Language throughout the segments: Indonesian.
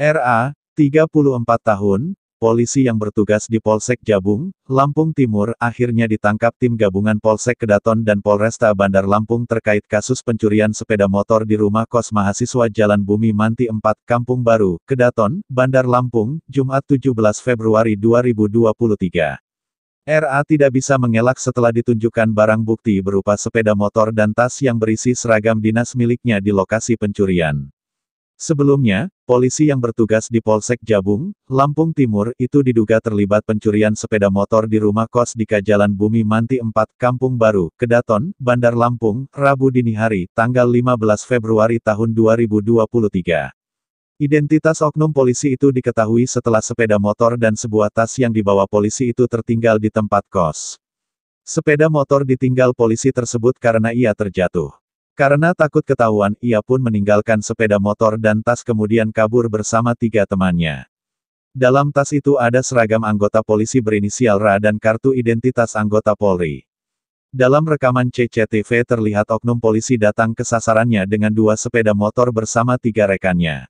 RA, 34 tahun, polisi yang bertugas di Polsek Jabung, Lampung Timur akhirnya ditangkap tim gabungan Polsek Kedaton dan Polresta Bandar Lampung terkait kasus pencurian sepeda motor di rumah kos mahasiswa Jalan Bumi Manti 4, Kampung Baru, Kedaton, Bandar Lampung, Jumat 17 Februari 2023. RA tidak bisa mengelak setelah ditunjukkan barang bukti berupa sepeda motor dan tas yang berisi seragam dinas miliknya di lokasi pencurian. Sebelumnya, polisi yang bertugas di Polsek Jabung, Lampung Timur itu diduga terlibat pencurian sepeda motor di rumah kos di Kajalan Bumi Manti 4, Kampung Baru, Kedaton, Bandar Lampung, Rabu dini hari, tanggal 15 Februari tahun 2023. Identitas oknum polisi itu diketahui setelah sepeda motor dan sebuah tas yang dibawa polisi itu tertinggal di tempat kos. Sepeda motor ditinggal polisi tersebut karena ia terjatuh. Karena takut ketahuan, ia pun meninggalkan sepeda motor dan tas kemudian kabur bersama tiga temannya. Dalam tas itu ada seragam anggota polisi berinisial RA dan kartu identitas anggota Polri. Dalam rekaman CCTV terlihat oknum polisi datang ke sasarannya dengan dua sepeda motor bersama tiga rekannya.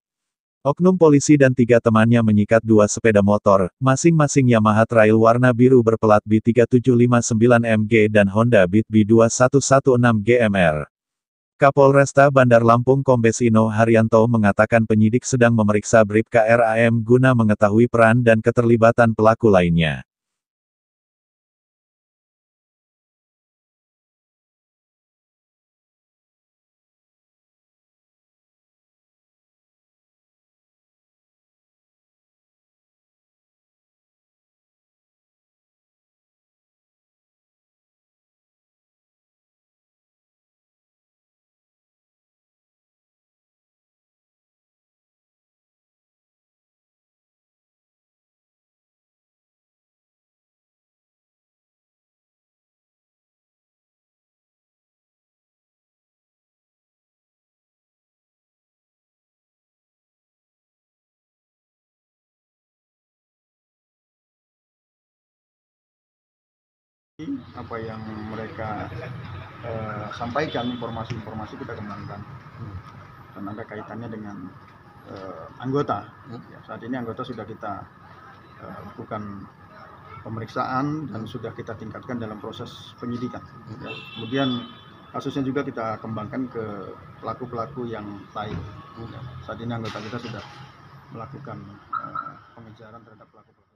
Oknum polisi dan tiga temannya menyikat dua sepeda motor, masing-masing Yamaha Trail warna biru berpelat B3759MG dan Honda Beat B2116 GMR. Kapolresta Bandar Lampung Kombesino Haryanto mengatakan penyidik sedang memeriksa Bribka KRAM guna mengetahui peran dan keterlibatan pelaku lainnya. apa yang mereka eh, sampaikan informasi-informasi kita kembangkan hmm. dan ada kaitannya dengan eh, anggota ya, saat ini anggota sudah kita eh, lakukan pemeriksaan dan sudah kita tingkatkan dalam proses penyidikan ya. kemudian kasusnya juga kita kembangkan ke pelaku-pelaku yang lain ya. saat ini anggota kita sudah melakukan eh, pengejaran terhadap pelaku-pelaku